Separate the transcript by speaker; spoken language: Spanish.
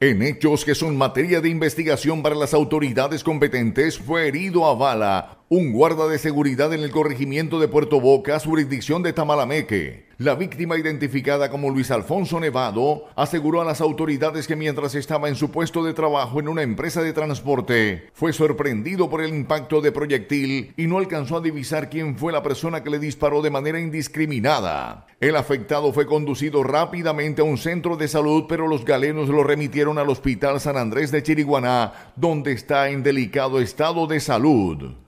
Speaker 1: En hechos que son materia de investigación para las autoridades competentes, fue herido a bala un guarda de seguridad en el corregimiento de Puerto Boca, jurisdicción de Tamalameque. La víctima, identificada como Luis Alfonso Nevado, aseguró a las autoridades que mientras estaba en su puesto de trabajo en una empresa de transporte, fue sorprendido por el impacto de proyectil y no alcanzó a divisar quién fue la persona que le disparó de manera indiscriminada. El afectado fue conducido rápidamente a un centro de salud, pero los galenos lo remitieron al Hospital San Andrés de Chiriguaná, donde está en delicado estado de salud.